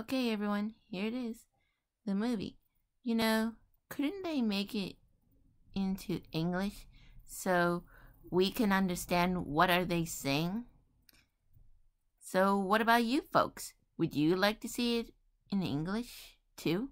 Okay, everyone, here it is. The movie. You know, couldn't they make it into English so we can understand what are they saying? So what about you folks? Would you like to see it in English too?